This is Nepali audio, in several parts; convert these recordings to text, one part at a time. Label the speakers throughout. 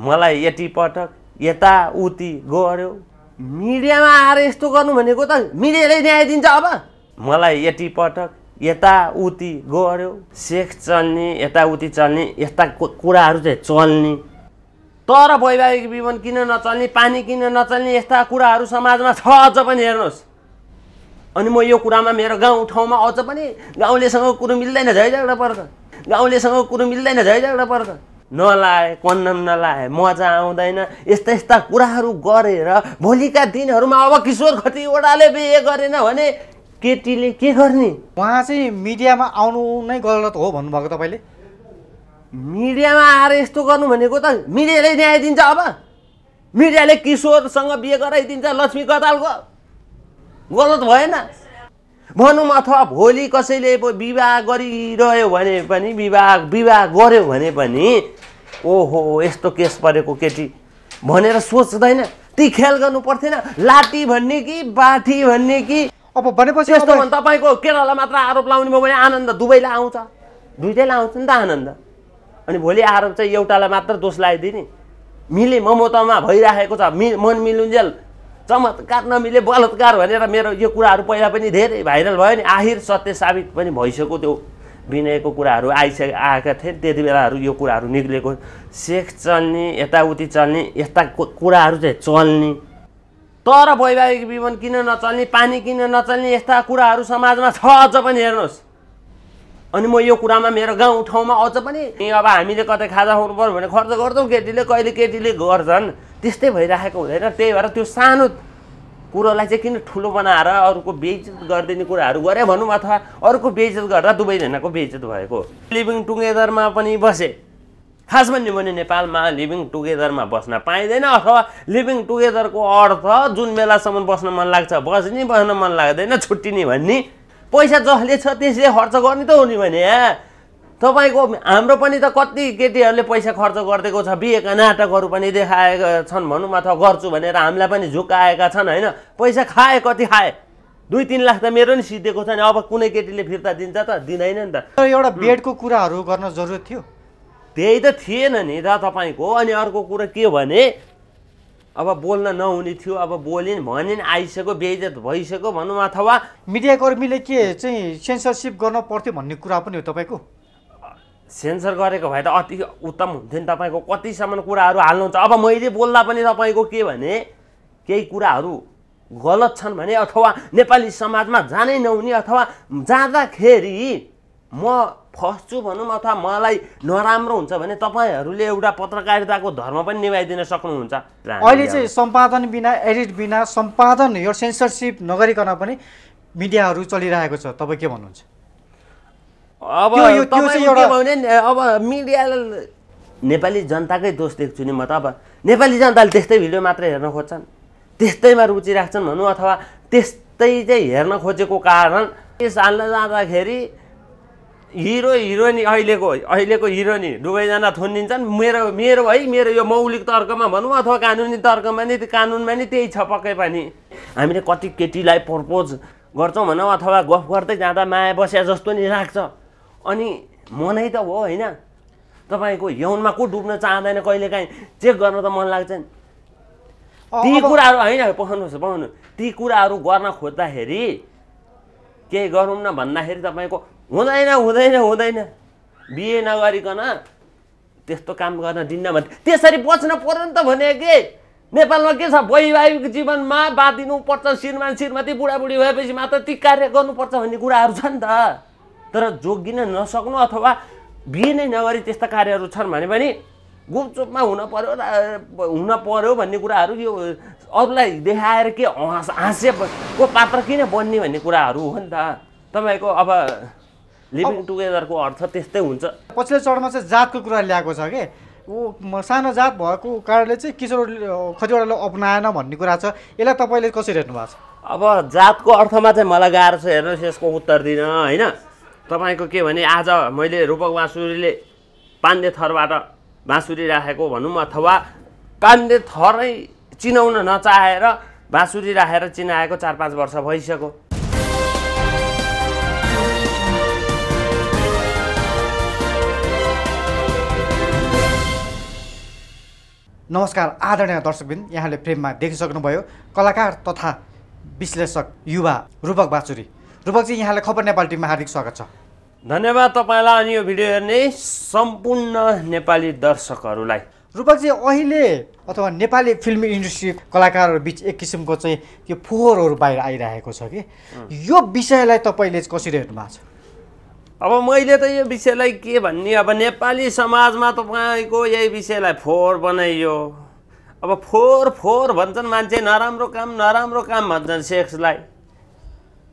Speaker 1: मलाई यति पटक यता उति गऱ्यो मिडियामा आएर यस्तो गर्नु भनेको त मिडियाले न्याय दिन्छ अब मलाई यति पटक यता उति गऱ्यो सेक्स चल्ने यताउति चल्ने यस्ता कुराहरू चाहिँ चल्ने तर वैवाहिक जीवन किन नचल्ने पानी किन नचल्ने यस्ता कुराहरू समाजमा छ अझ पनि हेर्नुहोस् अनि म यो कुरामा मेरो गाउँ ठाउँमा अझ पनि गाउँलेसँग कुरो मिल्दैन झैझगडा पर्दा गाउँलेसँग कुरो मिल्दैन झैझगडा पर्दा नलाए कन्नम नलाए मजा आउँदैन यस्ता यस्ता कुराहरू गरेर भोलिका दिनहरूमा अब किशोर खतिवटाले बिहे गरेन भने केटीले के गर्ने उहाँ चाहिँ मिडियामा आउनु नै गलत हो भन्नुभएको तपाईँले मिडियामा आएर यस्तो गर्नु भनेको त मिडियाले न्याय दिन्छ अब मिडियाले किशोरसँग बिहे गराइदिन्छ लक्ष्मी कतालको गलत भएन भनौँ अथवा भोलि कसैले विवाह गरिरह्यो भने पनि विवाह विवाह गर्यो भने पनि ओहो यस्तो केस परेको केटी भनेर सोच्दैन ती खेल गर्नु पर्थेन लाठी भन्ने कि बाठी भन्ने कि अब भनेपछि यस्तो भने तपाईँको केटालाई मात्र आरोप लाउने भयो भने आनन्द दुवैलाई आउँछ दुइटैलाई आउँछ नि त आनन्द अनि भोलि आरोप चाहिँ एउटालाई मात्र दोष लगाइदिने मिले ममतामा भइराखेको छ मि मन मिलुन्जेल चमत्कार नमिले बलात्कार भनेर मेरो यो कुराहरू पहिला पनि धेरै भाइरल भयो नि आखिर सत्य साबित पनि भइसक्यो त्यो विनयको कुराहरू आइसके आएका थिए त्यति बेलाहरू यो कुराहरू निक्लेको सेक्स चल्ने यताउति चल्ने यस्ता कुराहरू चाहिँ चल्ने तर वैवाहिक जीवन किन नचल्ने पानी किन नचल्ने यस्ता कुराहरू समाजमा छ अझ पनि हेर्नुहोस् अनि म यो कुरामा मेरो गाउँ ठाउँमा अझ पनि अब हामीले कतै खाजा खुवाउनु पऱ्यो भने खर्च गर्छौँ केटीले कहिले केटीले गर्छन् त्यस्तै भइराखेको हुँदैन त्यही भएर त्यो सानो कुरोलाई चाहिँ किन ठुलो बनाएर अरूको बेइज्जत गरिदिने कुराहरू गरे भनौँ अथवा अरूको बेइज्जत गर्दा दुवैजनाको बेइज्जत भएको लिभिङ टुगेदरमा पनि बसे खास भन्यो भने नेपालमा लिभिङ टुगेदरमा बस्न पाइँदैन अथवा लिभिङ टुगेदरको अर्थ जुन बेलासम्म बस्न मन लाग्छ बस्ने बस्न मन लाग्दैन छुट्टिने भन्ने पैसा जसले छ त्यसले खर्च गर्ने त हो नि भने यहाँ तपाईँको हाम्रो पनि त कति केटीहरूले पैसा खर्च गरिदिएको छ बिहेका नाटकहरू पनि देखाएका छन् भनौँ अथवा गर्छु भनेर हामीलाई पनि झुकाएका छन् होइन पैसा खाए कति खाए दुई तिन लाख त मेरो नि सिद्धिएको छ नि अब कुनै केटीले फिर्ता दिन्छ त दिँदैन नि त एउटा बेडको कुराहरू गर्न जरुरत थियो त्यही त थिएन नि त तपाईँको अनि अर्को कुरा के भने अब बोल्न नहुने थियो अब बोलिन् भनिन् आइसक्यो बेइज्जत भइसक्यो भनौँ अथवा
Speaker 2: मिडियाकर्मीले के चाहिँ सेन्सरसिप गर्न पर्थ्यो भन्ने कुरा पनि हो
Speaker 1: तपाईँको सेन्सर गरेको भए त अति उत्तम हुन्थ्यो नि तपाईँको कतिसम्म कुराहरू हाल्नुहुन्छ अब मैले बोल्दा पनि तपाईँको के भने केही कुराहरू गलत छन् भने अथवा नेपाली समाजमा जानै नहुने अथवा जाँदाखेरि म फस्छु भनौँ अथवा मलाई नराम्रो हुन्छ भने तपाईँहरूले एउटा पत्रकारिताको धर्म पनि निभाइदिन सक्नुहुन्छ अहिले चाहिँ
Speaker 2: सम्पादन बिना एडिट बिना सम्पादन यो सेन्सरसिप नगरिकन पनि मिडियाहरू चलिरहेको छ तपाईँ के भन्नुहुन्छ
Speaker 1: अब अब मिडिया नेपाली जनताकै दोष देख्छु नि म त अब नेपाली जनताले त्यस्तै भिडियो मात्रै हेर्न खोज्छन् त्यस्तैमा रुचि राख्छन् भनौँ अथवा त्यस्तै चाहिँ हेर्न खोजेको कारण यस हाल्न जाँदाखेरि हिरो हिरोइन अहिलेको अहिलेको हिरोइन दुवैजना थुनिन्छन् मेरो मेरो है मेरो यो मौलिक तर्कमा भनौँ अथवा कानुनी तर्कमा नि कानुनमा नि त्यही छ पक्कै पनि हामीले कति केटीलाई प्रपोज गर्छौँ भनौँ अथवा गफ गर्दै जाँदा माया बस्या जस्तो नि लाग्छ अनि मनै त हो होइन तपाईँको यौनमा को डुब्न चाहँदैन कहिलेकाहीँ चेक गर्न त मन लाग्छ नि ती कुराहरू होइन पखाउनुहोस् पाउनु ती कुराहरू गर्न खोज्दाखेरि केही गरौँ न भन्दाखेरि तपाईँको हुँदैन हुँदैन हुँदैन बिहे नगरिकन त्यस्तो काम गर्न दिन्न भने त्यसरी बच्न पर्यो नि त भने के नेपालमा के छ वैवाहिक जीवनमा बाँधिनुपर्छ श्रीमान श्रीमती बुढाबुढी भएपछि मात्र ती कार्य गर्नुपर्छ भन्ने कुराहरू छ नि त तर जोगिन नसक्नु अथवा बिहे नै नगरी त्यस्ता कार्यहरू छन् भने पनि गुपचुपमा हुन पऱ्यो हुन पऱ्यो भन्ने कुराहरू यो अरूलाई देखाएर के हाँस हाँस्यको पात्र किन बन्ने भन्ने कुराहरू हो नि त तपाईँको अब लिभिङ टुगेदरको अर्थ त्यस्तै हुन्छ
Speaker 2: पछिल्लो चरणमा चाहिँ जातको कुरा ल्याएको छ कि ऊ सानो जात भएको कारणले चाहिँ किशोर कतिवटाले अप्नाएन भन्ने कुरा छ यसलाई तपाईँले कसरी हेर्नु भएको छ अब
Speaker 1: जातको अर्थमा चाहिँ मलाई गाह्रो छ हेर्नुहोस् यसको उत्तर दिन होइन तपाईँको के भने आज मैले रूपक बाँसुरीले पान्दे थरबाट बाँसुरी राखेको भनौँ अथवा पाण्डे थरै चिनाउन नचाहेर बाँसुरी राखेर चिनाएको चार पाँच वर्ष भइसक्यो
Speaker 2: नमस्कार आदरणीय दर्शकबिन यहाँले प्रेममा देखिसक्नुभयो कलाकार तथा विश्लेषक युवा रूपक बाँसुरी रूपकजी यहाँलाई खबर नेपाल टिममा हार्दिक स्वागत छ
Speaker 1: धन्यवाद तपाईँलाई अनि यो भिडियो हेर्ने सम्पूर्ण नेपाली दर्शकहरूलाई रूपकजी अहिले
Speaker 2: अथवा नेपाली फिल्म इन्डस्ट्री कलाकारहरू बिच एक किसिमको चाहिँ त्यो फोहोरहरू बाहिर आइरहेको छ कि यो विषयलाई तपाईँले कसरी हेर्नु भएको छ
Speaker 1: अब मैले त यो विषयलाई के भन्ने अब नेपाली समाजमा तपाईँको यही विषयलाई फोहोर बनाइयो अब फोहोर फोहोर भन्छन् मान्छे नराम्रो काम नराम्रो काम भन्छन् सेक्सलाई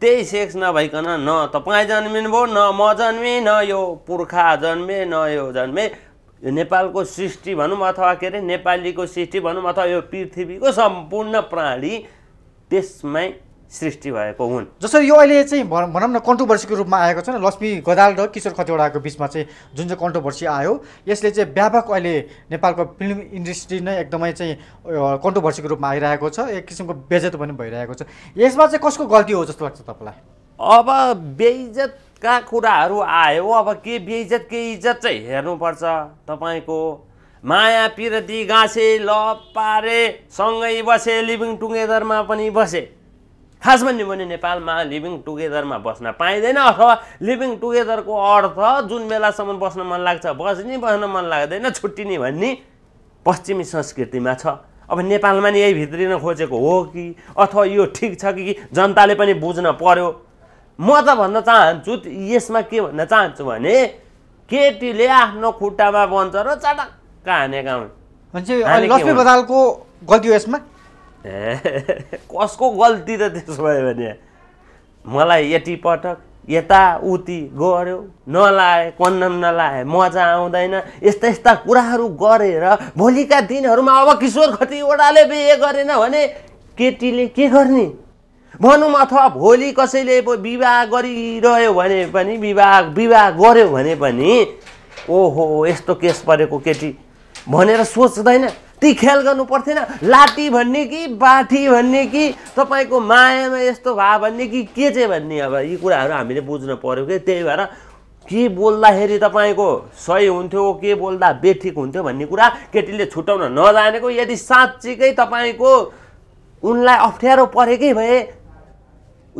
Speaker 1: त्यही सेक्स नभइकन न तपाईँ जन्मिनुभयो न म जन्मेँ न यो पुर्खा जन्मे न यो जन्मे यो नेपालको सृष्टि भनौँ अथवा के अरे नेपालीको सृष्टि भनौँ अथवा यो पृथ्वीको सम्पूर्ण प्राणी त्यसमै सृष्टि भएको हुन्
Speaker 2: जसरी यो अहिले चाहिँ भनौँ न कन्ट्रोभर्सीको रूपमा आएको छ नि लक्ष्मी गदाल र किशोर खतिवडाको बिचमा चाहिँ जुन चाहिँ कन्ट्रोभर्सी आयो यसले चाहिँ व्यापक अहिले नेपालको फिल्म इन्डस्ट्री नै एकदमै चाहिँ कन्ट्रोभर्सीको रूपमा आइरहेको छ एक किसिमको बेजत पनि भइरहेको छ यसमा चाहिँ कसको गल्ती हो जस्तो लाग्छ तपाईँलाई
Speaker 1: अब बेइज्जतका कुराहरू आयो अब के बेइज्जत के इज्जत चाहिँ हेर्नुपर्छ तपाईँको माया पिरती गाँसे ल पारे सँगै बसे लिभिङ टुगेदरमा पनि बसे खासमा भन्यो भने नेपालमा लिभिङ टुगेदरमा बस्न पाइँदैन अथवा लिभिङ टुगेदरको अर्थ जुन बेलासम्म बस्न मन लाग्छ बस्ने बस्न मन लाग्दैन छुट्टिने भन्ने पश्चिमी संस्कृतिमा छ अब नेपालमा नि यही भित्रिन खोजेको हो कि अथवा यो ठिक छ कि जनताले पनि बुझ्न पर्यो म त भन्न चाहन्छु यसमा के भन्न चाहन्छु भने केटीले आफ्नो खुट्टामा बन्छ र चाटक्क हानेका हुन् लक्ष्मी बदालको गल्ती हो यसमा कसको गल्ती त त्यसो भयो भने मलाई यति पटक यता उति गऱ्यो नलाए कन्नम नलाए मजा आउँदैन यस्ता यस्ता कुराहरू गरेर भोलिका दिनहरूमा अब किशोर खतिवटाले बिहे गरेन भने केटीले के गर्ने भनौँ अथवा भोलि कसैले विवाह गरिरह्यो भने पनि विवाह विवाह गर्यो भने पनि ओहो यस्तो केस परेको केटी भनेर सोच्दैन ती खेल गर्नु पर्थेन लाटी भन्ने कि बाठी भन्ने कि तपाईँको मायामा यस्तो भयो भन्ने कि के चाहिँ भन्ने अब यी कुराहरू हामीले बुझ्नु पऱ्यो कि त्यही भएर के बोल्दाखेरि तपाईँको सही हुन्थ्यो के बोल्दा बेठिक हुन्थ्यो भन्ने कुरा केटीले छुट्याउन नजानेको यदि साँच्चीकै तपाईँको उनलाई अप्ठ्यारो परेकै भए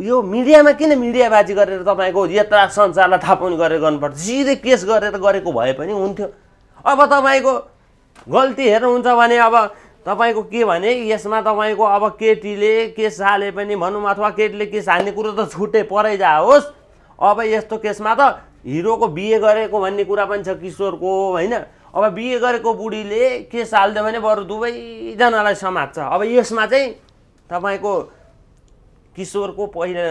Speaker 1: यो मिडियामा किन मिडियाबाजी गरेर तपाईँको यत्र संसारलाई थापन गरेर गर्नुपर्छ सिधै केस गरेर गरेको भए पनि हुन्थ्यो अब तपाईँको गल्ती हेर्नुहुन्छ भने अब तपाईँको के भने यसमा तपाईँको अब केटीले केस हाले पनि भनौँ अथवा केटीले केस हाल्ने कुरो त छुट्टै परै जाओस् अब यस्तो केसमा त हिरोको बिहे गरेको भन्ने कुरा पनि छ किशोरको होइन अब बिहे गरेको बुढीले केस हालिदियो भने बरु दुवैजनालाई समात्छ अब यसमा चाहिँ तपाईँको किशोरको पहिले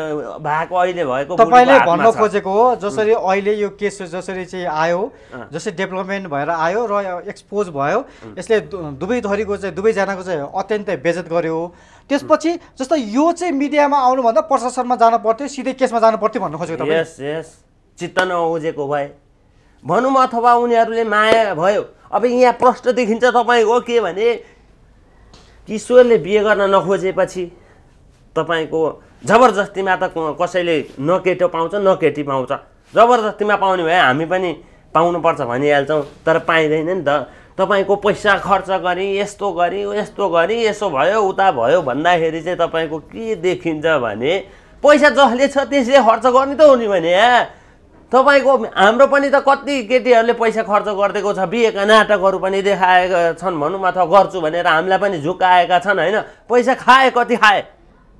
Speaker 1: भएको अहिले भएको तपाईँले भन्न खोजेको हो जसरी
Speaker 2: अहिले यो केस जसरी चाहिँ आयो जसरी डेभलपमेन्ट भएर आयो र एक्सपोज भयो यसले दुवै थरीको चाहिँ दुवैजनाको चाहिँ अत्यन्तै बेजत गर्यो त्यसपछि जस्तो यो चाहिँ मिडियामा आउनुभन्दा
Speaker 1: प्रशासनमा जानु पर्थ्यो सिधै केसमा जानु पर्थ्यो भन्नु खोजेको यस यस चित्त नबुझेको भए भनौँ अथवा उनीहरूले माया भयो अब यहाँ प्रश्न देखिन्छ तपाईँको के भने किशोरले बिहे गर्न नखोजेपछि तपाईँको जबरजस्तीमा त कसैले न केटो पाउँछ न केटी पाउँछ जबरजस्तीमा पाउने भए हामी पनि पाउनुपर्छ भनिहाल्छौँ तर पाइँदैन नि त तपाईँको पैसा खर्च गरी यस्तो गरी यस्तो गरी यसो भयो उता भयो भन्दाखेरि चाहिँ तपाईँको के देखिन्छ भने पैसा जसले छ त्यसले खर्च गर्ने त हो नि भने ए तपाईँको हाम्रो पनि त कति केटीहरूले पैसा खर्च गरिदिएको छ बिहेका नाटकहरू पनि देखाएका छन् भनौँ अथवा गर्छु भनेर हामीलाई पनि झुकाएका छन् होइन पैसा खाए कति खाए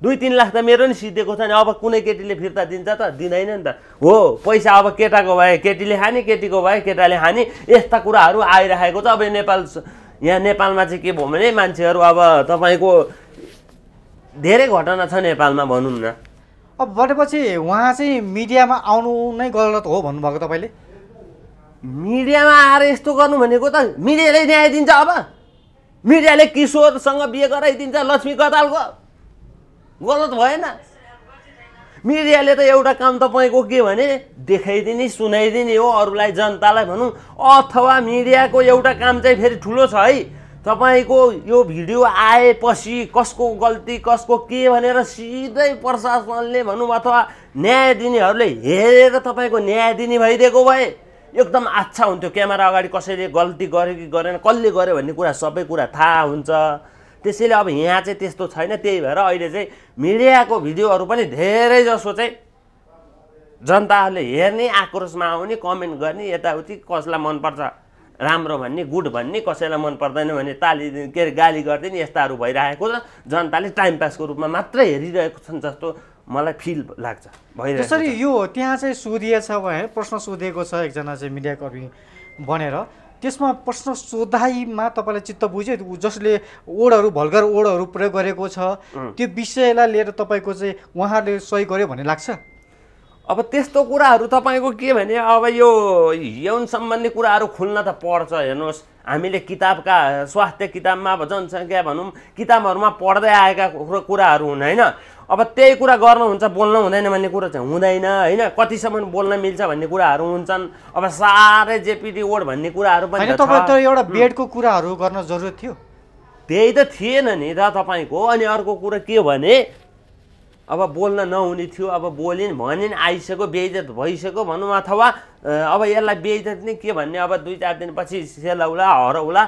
Speaker 1: दुई तिन लाख त मेरो नि सिधेको छ नि अब कुनै केटीले फिर्ता दिन्छ त दिँदैन नि त हो पैसा अब केटाको भए केटीले खाने केटीको भए केटाले खाने यस्ता कुराहरू आइराखेको छ अब नेपाल यहाँ नेपालमा चाहिँ के भयो भने मान्छेहरू अब तपाईँको धेरै घटना छ नेपालमा भनौँ न
Speaker 2: अब भनेपछि उहाँ चाहिँ मिडियामा आउनु नै गलत हो भन्नुभएको तपाईँले
Speaker 1: मिडियामा आएर यस्तो गर्नु भनेको त मिडियाले न्याय दिन्छ अब मिडियाले किशोरसँग बिहे गराइदिन्छ लक्ष्मी कतालको गलत भएन मिडियाले त एउटा काम तपाईँको के भने देखाइदिने सुनाइदिने हो अरूलाई जनतालाई भनौँ अथवा मिडियाको एउटा काम चाहिँ फेरि ठुलो छ है तपाईँको यो भिडियो आएपछि कसको गल्ती कसको के भनेर सिधै प्रशासनले भनौँ अथवा न्याय दिनेहरूले हेरेर तपाईँको न्याय दिने भइदिएको भए एकदम अच्छा हुन्थ्यो क्यामेरा अगाडि कसैले गल्ती गरे कि गरेन कसले गर्यो भन्ने कुरा सबै कुरा थाहा हुन्छ त्यसैले अब यहाँ चाहिँ त्यस्तो छैन त्यही भएर अहिले चाहिँ मिडियाको भिडियोहरू पनि धेरै जसो चाहिँ जनताहरूले हेर्ने आक्रोशमा आउने कमेन्ट गर्ने यताउति कसलाई मनपर्छ राम्रो भन्ने गुड भन्ने कसैलाई मन पर्दैन भने ताली के अरे गाली गरिदिने यस्ताहरू भइरहेको छ जनताले टाइम पासको रूपमा मात्रै हेरिरहेको छन् जस्तो मलाई फिल लाग्छ भइरहेको जसरी
Speaker 2: यो त्यहाँ चाहिँ सोधिएछ भने प्रश्न सोधेको छ एकजना चाहिँ मिडियाकर्मी बनेर त्यसमा प्रश्न सोधाइमा तपाईँलाई चित्त बुझ्यो जसले ओडहरू भल्गर ओडहरू प्रयोग गरेको छ त्यो विषयलाई लिएर तपाईँको चाहिँ
Speaker 1: उहाँहरूले सही गर्यो भन्ने लाग्छ अब त्यस्तो कुराहरू तपाईँको के भने अब यो यौन सम्बन्धी कुराहरू खुल्न त पर्छ हेर्नुहोस् हामीले किताबका स्वास्थ्य किताबमा अब जनसङ्ख्या भनौँ किताबहरूमा पढ्दै आएका कुराहरू हुन् होइन अब त्यही कुरा गर्नुहुन्छ बोल्नु हुँदैन भन्ने कुरा चाहिँ हुँदैन होइन कतिसम्म बोल्न मिल्छ भन्ने कुराहरू हुन्छन् अब साह्रै जेपिडी वर्ड भन्ने कुराहरू पनि तपाईँ एउटा बेडको
Speaker 2: कुराहरू गर्न जरुरत थियो
Speaker 1: त्यही त थिएन नि त तपाईँको अनि अर्को कुरा के भने अब बोल्न नहुने थियो अब बोलिन् भनिन् आइसक्यो बेइज्जत भइसक्यो भनौँ अथवा अब यसलाई बेइज्जत नै के भन्ने अब दुई चार दिनपछि सेलाउला हराउला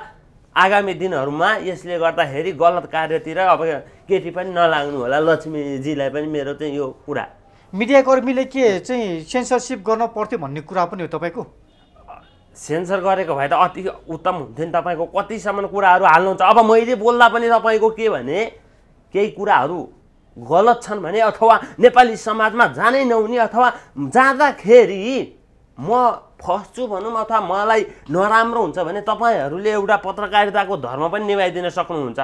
Speaker 1: आगामी दिनहरूमा यसले गर्दाखेरि गलत कार्यतिर अब केटी पनि नलाग्नु होला लक्ष्मीजीलाई पनि मेरो चाहिँ यो कुरा
Speaker 2: मिडियाकर्मीले के चाहिँ सेन्सरसिप गर्न पर्थ्यो भन्ने कुरा पनि हो तपाईँको
Speaker 1: सेन्सर गरेको भए त अति उत्तम हुन्थ्यो नि तपाईँको कतिसम्म कुराहरू हाल्नुहुन्छ अब मैले बोल्दा पनि तपाईँको के भने केही कुराहरू गलत छन् भने अथवा नेपाली समाजमा जानै नहुने अथवा जाँदाखेरि म फस्छु भनौँ अथवा मलाई नराम्रो हुन्छ भने तपाईँहरूले एउटा पत्रकारिताको धर्म पनि निभाइदिन सक्नुहुन्छ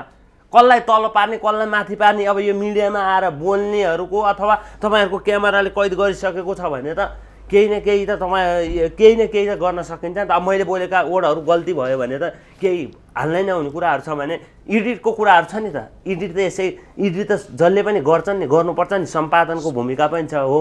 Speaker 1: कसलाई तल पार्ने कसलाई माथि पार्ने अब यो मिडियामा आएर बोल्नेहरूको अथवा तपाईँहरूको क्यामेराले कैद गरिसकेको छ भने त केही न केही त तपाईँ केही न केही त गर्न सकिन्छ नि त अब मैले बोलेका वर्डहरू गल्ती भयो भने त केही हाल्नै नहुने कुराहरू छ भने इडिटको कुराहरू छ नि त इडिट त यसै इडिट त जसले पनि गर्छन् नि गर्नुपर्छ नि सम्पादनको भूमिका पनि छ हो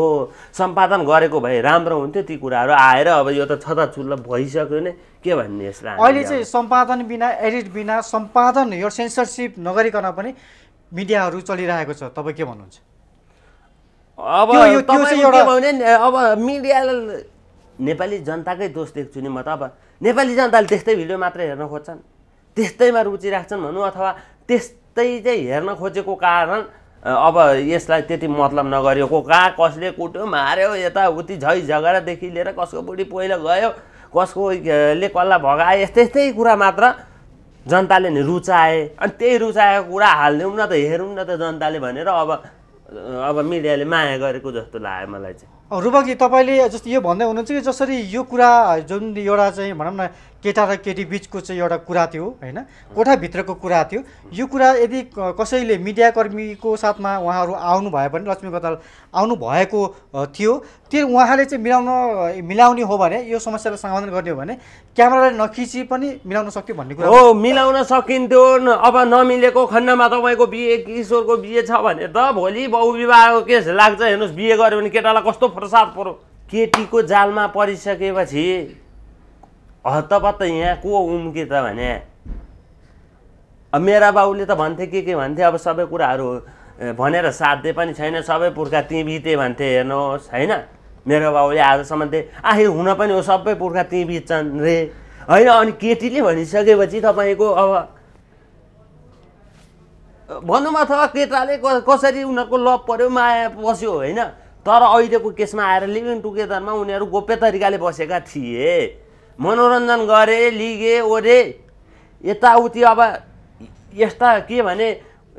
Speaker 1: सम्पादन गरेको भए राम्रो हुन्थ्यो ती कुराहरू आएर अब यो त छता भइसक्यो नै के भन्ने यसलाई अहिले चाहिँ
Speaker 2: सम्पादन बिना एडिट बिना सम्पादन यो सेन्सरसिप नगरिकन पनि मिडियाहरू चलिरहेको छ तपाईँ के भन्नुहुन्छ
Speaker 1: अब अब मिडिया नेपाली जनताकै दोष देख्छु नि म त अब नेपाली जनताले त्यस्तै भिडियो मात्र हेर्न खोज्छन् त्यस्तैमा रुचि राख्छन् भनौँ अथवा त्यस्तै चाहिँ हेर्न खोजेको कारण अब यसलाई त्यति मतलब को कहाँ कसले कुट्यो माऱ्यो यताउति झै झगडादेखि लिएर कसको बुढी पहिलो गयो कसकोले कसलाई भगाए यस्तै यस्तै कुरा मात्र जनताले नि रुचाए अनि त्यही रुचाएको कुरा हालिदिउँ न त हेरौँ न त जनताले भनेर अब अब मिडियाले माया गरेको जस्तो लाग्यो मलाई
Speaker 2: चाहिँ रुपकजी तपाईँले जस्तो यो भन्दै हुनुहुन्छ कि जसरी यो कुरा जुन एउटा चाहिँ भनौँ न केटा र केटी बिचको चाहिँ एउटा कुरा थियो होइन कोठाभित्रको कुरा थियो यो कुरा यदि कसैले मिडियाकर्मीको साथमा उहाँहरू आउनु भए पनि लक्ष्मी गतल आउनु भएको थियो त्यो उहाँले चाहिँ मिलाउन मिलाउने हो भने यो समस्यालाई समाधान गर्ने हो भने क्यामेराले नखिची पनि मिलाउन सक्थ्यो भन्ने कुरा हो
Speaker 1: मिलाउन सकिन्थ्यो अब नमिलेको खण्डमा तपाईँको बिहे किशोरको बिहे छ भने त भोलि बहुविवाहको केस लाग्छ हेर्नुहोस् बिहे गऱ्यो भने केटालाई कस्तो प्रसाद पर्यो केटीको जालमा परिसकेपछि हत्तपत्त यहाँ को उम्के त भने अब मेरा बाउले त भन्थे के के भन्थे अब सबै कुराहरू भनेर साध्य पनि छैन सबै पुर्खा ती बिते भन्थे हेर्नुहोस् होइन मेरो बाउले आजसम्म थिए आखिर हुन पनि हो सबै पुर्खा ती बित्छन् रे होइन अनि केटीले भनिसकेपछि तपाईँको अब भनौँ अथवा केटाले कसरी उनीहरूको लभ पऱ्यो माया बस्यो होइन तर अहिलेको केसमा आएर लिभिङ टुगेदरमा उनीहरू गोप्य तरिकाले बसेका थिए मनोरञ्जन गरे लिगे ओरे यताउति अब यस्ता के भने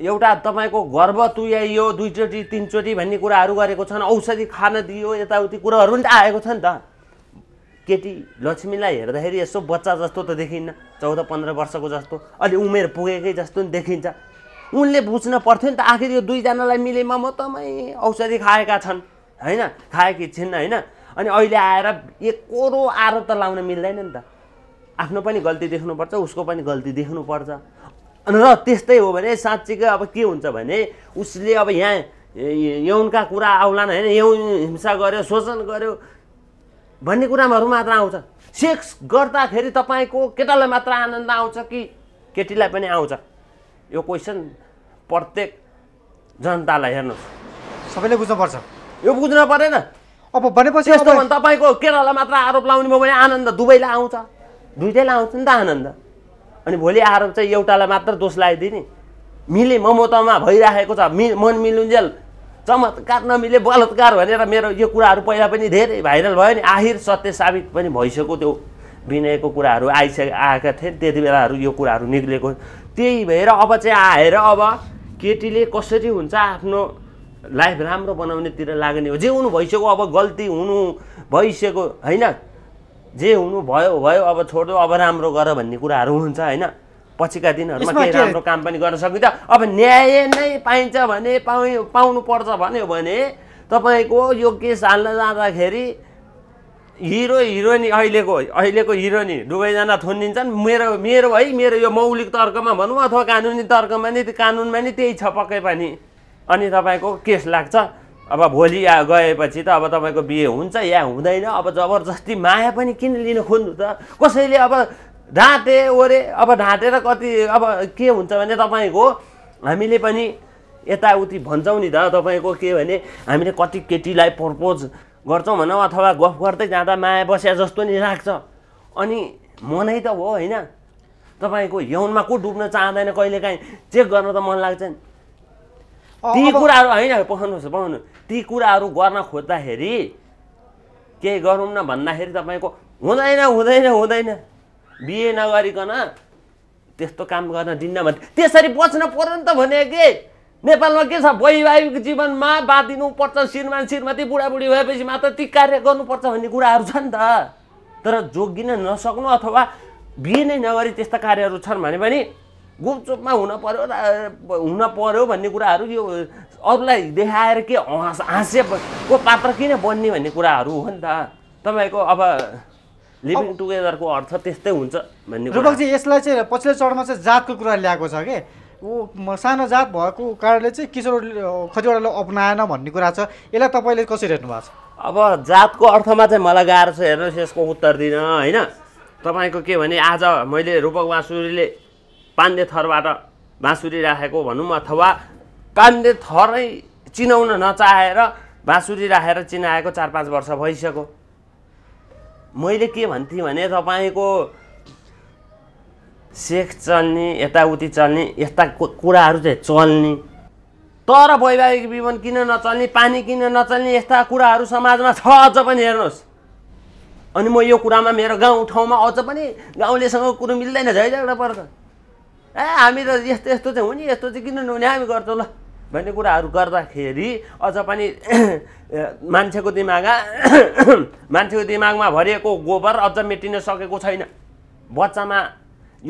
Speaker 1: एउटा तपाईँको गर्व तुयाइयो दुईचोटि तिनचोटि भन्ने कुराहरू गरेको छन् औषधि खान दियो यताउति कुरोहरू पनि त आएको छ नि त केटी लक्ष्मीलाई हेर्दाखेरि यसो बच्चा जस्तो त देखिन्न चौध पन्ध्र वर्षको जस्तो अलि उमेर पुगेकै जस्तो पनि देखिन्छ उनले बुझ्न पर्थ्यो नि त आखिर यो दुईजनालाई मिलेमा म त औषधि खाएका छन् होइन खाएकी छिन् होइन अनि अहिले आएर एकरो आरोप त लाउन मिल्दैन नि त आफ्नो पनि गल्ती देख्नुपर्छ उसको पनि गल्ती देख्नुपर्छ र त्यस्तै हो भने साँच्चीकै अब के हुन्छ भने उसले अब यहाँ यौनका कुरा आउलान होइन यौन हिंसा गर्यो शोषण गर्यो भन्ने कुरामाहरू मात्र आउँछ सेक्स गर्दाखेरि तपाईँको केटालाई मात्र आनन्द आउँछ कि केटीलाई पनि आउँछ यो क्वेसन प्रत्येक जनतालाई हेर्नुहोस् सबैले बुझ्नुपर्छ यो बुझ्न परेन अब भनेपछि यस्तो भने तपाईँको केरला मात्र आरोप भयो भने आनन्द दुवैलाई आउँछ दुइटैलाई आउँछ नि त आनन्द अनि भोलि आरोप चाहिँ एउटालाई मात्र दोष लगाइदिने मिले ममतामा भइराखेको छ मि मन मिलुन्जेल चमत्कार नमिले बलात्कार भनेर मेरो यो कुराहरू पहिला पनि धेरै भाइरल भयो नि आखिर सत्य साबित पनि भइसक्यो त्यो विनयको कुराहरू आइसके आएका थिए त्यति बेलाहरू यो कुराहरू निक्लेको त्यही भएर अब चाहिँ आएर अब केटीले कसरी हुन्छ आफ्नो लाइफ राम्रो बनाउनेतिर लाग्ने हो जे हुनु भइसक्यो अब गल्ती हुनु भइसक्यो होइन जे हुनु भयो भयो अब छोड्दो अब राम्रो गर भन्ने कुराहरू हुन्छ होइन पछिका दिनहरूमा केही राम्रो काम पनि गर्न सकिन्छ अब न्याय नै पाइन्छ भने पाउनु पर्छ भन्यो भने तपाईँको यो केस हाल्न जाँदाखेरि हिरो हिरोइन अहिलेको अहिलेको हिरोइन दुवैजना थुनिन्छन् मेरो मेरो है मेरो यो मौलिक तर्कमा भनौँ अथवा कानुनी तर्कमा नि कानुनमा नि त्यही छ पक्कै पनि अनि तपाईँको केस लाग्छ अब भोलि गएपछि त अब तपाईँको बिहे हुन्छ या हुँदैन अब जबरजस्ती माया पनि किन लिन खोज्नु त कसैले अब ढाँटे ओरे अब ढाँटेर कति अब के हुन्छ भने तपाईँको हामीले पनि यताउति भन्छौँ नि त तपाईँको के भने हामीले कति केटीलाई प्रपोज गर्छौँ भनौँ अथवा गफ गर्दै जाँदा माया बस्या जस्तो नि लाग्छ अनि मनै त हो होइन तपाईँको यौनमा को डुब्न चाहँदैन कहिलेकाहीँ चेक गर्न त मन लाग्छ नि
Speaker 2: ती कुराहरू
Speaker 1: होइन पठाउनुहोस् पखाउनु ती कुराहरू गर्न खोज्दाखेरि केही गरौँ न भन्दाखेरि तपाईँको हुँदैन हुँदैन हुँदैन बिहे नगरिकन त्यस्तो काम गर्न दिन्न भने त्यसरी बच्न पर्यो नि त भने के नेपालमा के छ वैवाहिक जीवनमा बाँधिनु पर्छ श्रीमान श्रीमती बुढाबुढी भएपछि मात्र ती कार्य गर्नुपर्छ भन्ने कुराहरू छ नि त तर जोगिन नसक्नु अथवा बिहे नै नगरी त्यस्ता कार्यहरू छन् भने पनि गुपचुपमा हुन पऱ्यो हुन पऱ्यो भन्ने कुराहरू यो अरूलाई देखाएर के हाँस को पात्र किन बन्ने भन्ने कुराहरू हो नि त तपाईँको अब लिभिङ टुगेदरको अर्थ त्यस्तै हुन्छ भन्ने चाहिँ यसलाई चाहिँ पछिल्लो
Speaker 2: चरणमा चाहिँ जातको कुरा ल्याएको छ कि ऊ सानो जात भएको कारणले चाहिँ किशोर कतिवटाले अप्नाएन भन्ने कुरा छ
Speaker 1: यसलाई तपाईँले कसरी हेर्नु भएको छ अब जातको अर्थमा चाहिँ मलाई गाह्रो छ हेर्नुहोस् यसको उत्तर दिन होइन तपाईँको के भने आज मैले रूपक वासुरीले पाण्डे थरबाट बाँसुरी राखेको भनौँ अथवा पाण्डे थरै चिनाउन नचाहेर बाँसुरी राखेर चिनाएको चार पाँच वर्ष भइसक्यो मैले के भन्थेँ भने तपाईँको सेक्स चल्ने यताउति चल्ने यस्ता कुराहरू चाहिँ चल्ने तर वैवाहिक जीवन किन नचल्ने पानी किन नचल्ने यस्ता कुराहरू समाजमा छ अझ पनि हेर्नुहोस् अनि म यो कुरामा मेरो गाउँ ठाउँमा अझ पनि गाउँलेसँग कुरो मिल्दैन झैझगडा पर्छ ए हामी त यस्तो यस्तो चाहिँ हो नि यस्तो चाहिँ किन नहुने हामी गर्छौँ ल भन्ने कुराहरू गर्दाखेरि अझ पनि मान्छेको दिमाग मान्छेको दिमागमा भरिएको गोबर अझ मेटिन सकेको छैन बच्चामा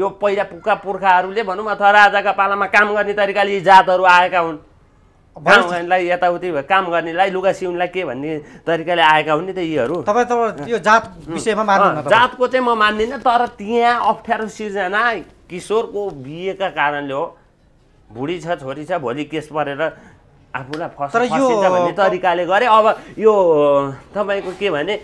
Speaker 1: यो पहिला पुका पुर्खाहरूले भनौँ अथवा राजाका पालामा काम गर्ने तरिकाले यी जातहरू आएका हुन् गाउँलाई यताउति काम गर्नेलाई लुगा सिउनलाई के भन्ने तरिकाले आएका हुन् नि त यीहरू तपाईँ त यो जात विषयमा जातको चाहिँ म मान्दिनँ तर त्यहाँ अप्ठ्यारो सिर्जना किशोरको बिहेका कारणले हो बुढी छ छोरी छ भोलि केस परेर आफूलाई फस भन्ने तरिकाले गरे अब यो तपाईँको के भने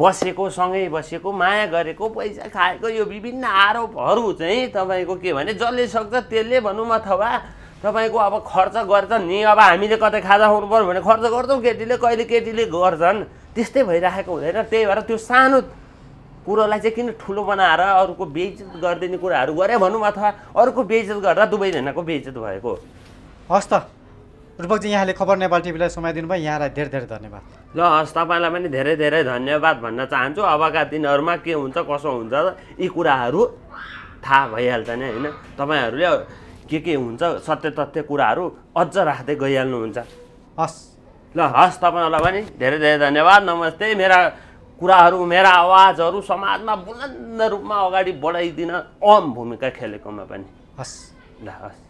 Speaker 1: बसेको सँगै बसेको माया गरेको पैसा खाएको यो विभिन्न आरोपहरू चाहिँ तपाईँको के भने जसले सक्छ त्यसले भनौँ अथवा तपाईँको अब खर्च गर्छन् नि अब हामीले कतै खाजा खुवाउनु पऱ्यो भने खर्च गर्छौँ केटीले कहिले केटीले गर्छन् त्यस्तै भइराखेको हुँदैन त्यही भएर त्यो सानो कुरोलाई चाहिँ किन ठुलो बनाएर अरूको बेइज्जत गरिदिने कुराहरू गरे भनौँ अथवा अरूको बेइज्जत गर्दा दुवैजनाको बेइज्जत भएको हस् त रूपकजी यहाँले खबर नेपाल टिभीलाई समय
Speaker 2: दिनुभयो यहाँलाई धेरै
Speaker 1: धेरै धन्यवाद ल हस् तपाईँलाई पनि धेरै धेरै धन्यवाद भन्न चाहन्छु अबका दिनहरूमा के हुन्छ कसो हुन्छ यी कुराहरू थाहा भइहाल्छ नि होइन तपाईँहरूले के के हुन्छ सत्य तथ्य कुराहरू अझ राख्दै गइहाल्नुहुन्छ हस् ल हस् तपाईँहरूलाई पनि धेरै धेरै धन्यवाद नमस्ते मेरा कुराहरू मेरा आवाजहरू समाजमा बुलन्द रूपमा अगाडि बढाइदिन अहम भूमिका खेलेकोमा पनि हस् ल हस्